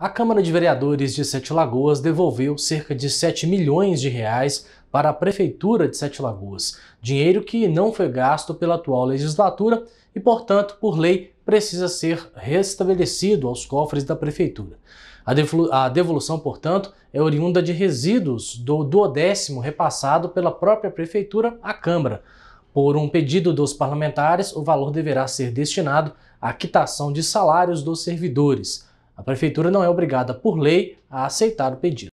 A Câmara de Vereadores de Sete Lagoas devolveu cerca de 7 milhões de reais para a Prefeitura de Sete Lagoas, dinheiro que não foi gasto pela atual legislatura e, portanto, por lei, precisa ser restabelecido aos cofres da Prefeitura. A devolução, portanto, é oriunda de resíduos do duodécimo repassado pela própria Prefeitura à Câmara. Por um pedido dos parlamentares, o valor deverá ser destinado à quitação de salários dos servidores a prefeitura não é obrigada por lei a aceitar o pedido.